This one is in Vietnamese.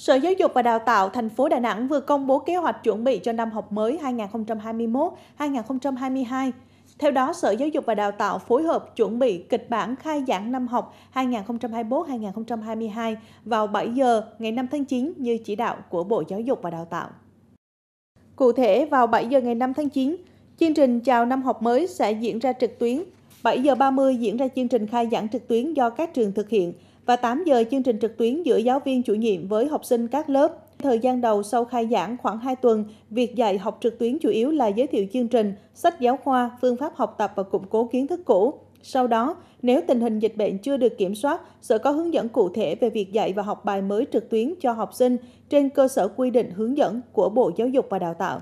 Sở Giáo dục và Đào tạo thành phố Đà Nẵng vừa công bố kế hoạch chuẩn bị cho năm học mới 2021-2022. Theo đó, Sở Giáo dục và Đào tạo phối hợp chuẩn bị kịch bản khai giảng năm học 2021-2022 vào 7 giờ ngày 5 tháng 9 như chỉ đạo của Bộ Giáo dục và Đào tạo. Cụ thể, vào 7 giờ ngày 5 tháng 9, chương trình Chào năm học mới sẽ diễn ra trực tuyến. 7 giờ 30 diễn ra chương trình khai giảng trực tuyến do các trường thực hiện – và 8 giờ chương trình trực tuyến giữa giáo viên chủ nhiệm với học sinh các lớp. Thời gian đầu sau khai giảng khoảng 2 tuần, việc dạy học trực tuyến chủ yếu là giới thiệu chương trình, sách giáo khoa, phương pháp học tập và củng cố kiến thức cũ. Sau đó, nếu tình hình dịch bệnh chưa được kiểm soát, sẽ có hướng dẫn cụ thể về việc dạy và học bài mới trực tuyến cho học sinh trên cơ sở quy định hướng dẫn của Bộ Giáo dục và Đào tạo.